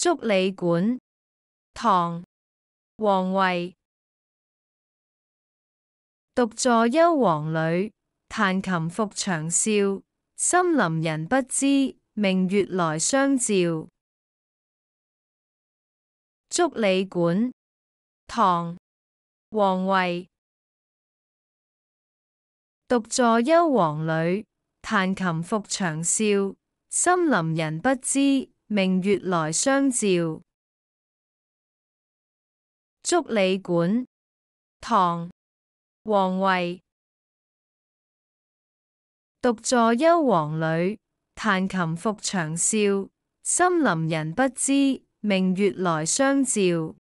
竹里馆唐王维独坐幽篁里，弹琴复长啸。森林人不知，明月来相照。竹里馆唐王维独坐幽篁里，弹琴复长啸。森林人不知。明月来相照。竹里馆，唐·王维。独坐幽篁里，弹琴复长啸。深林人不知，明月来相照。